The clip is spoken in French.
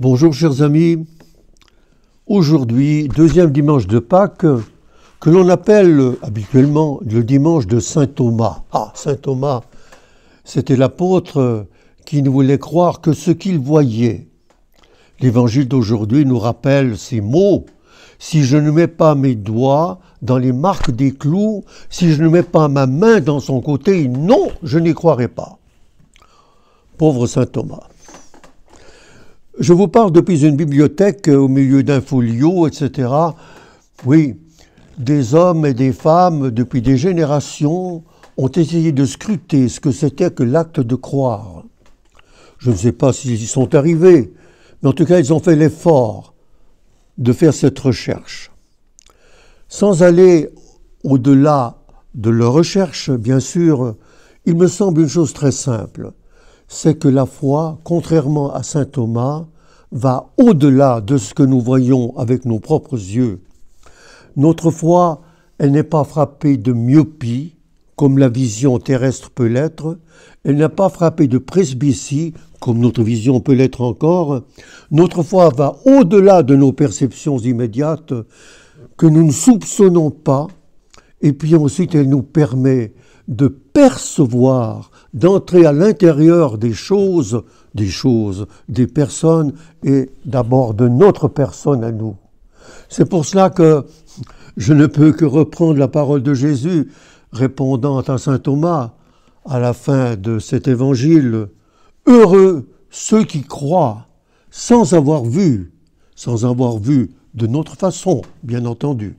Bonjour chers amis. Aujourd'hui, deuxième dimanche de Pâques, que l'on appelle habituellement le dimanche de Saint Thomas. Ah, Saint Thomas, c'était l'apôtre qui ne voulait croire que ce qu'il voyait. L'évangile d'aujourd'hui nous rappelle ces mots. Si je ne mets pas mes doigts dans les marques des clous, si je ne mets pas ma main dans son côté, non, je n'y croirai pas. Pauvre Saint Thomas. Je vous parle depuis une bibliothèque euh, au milieu d'un folio, etc. Oui, des hommes et des femmes, depuis des générations, ont essayé de scruter ce que c'était que l'acte de croire. Je ne sais pas s'ils y sont arrivés, mais en tout cas, ils ont fait l'effort de faire cette recherche. Sans aller au-delà de leur recherche, bien sûr, il me semble une chose très simple c'est que la foi, contrairement à Saint Thomas, va au-delà de ce que nous voyons avec nos propres yeux. Notre foi, elle n'est pas frappée de myopie, comme la vision terrestre peut l'être, elle n'est pas frappée de presbytie, comme notre vision peut l'être encore. Notre foi va au-delà de nos perceptions immédiates que nous ne soupçonnons pas et puis ensuite, elle nous permet de percevoir, d'entrer à l'intérieur des choses, des choses, des personnes, et d'abord de notre personne à nous. C'est pour cela que je ne peux que reprendre la parole de Jésus, répondant à Saint Thomas à la fin de cet évangile. Heureux ceux qui croient sans avoir vu, sans avoir vu de notre façon, bien entendu.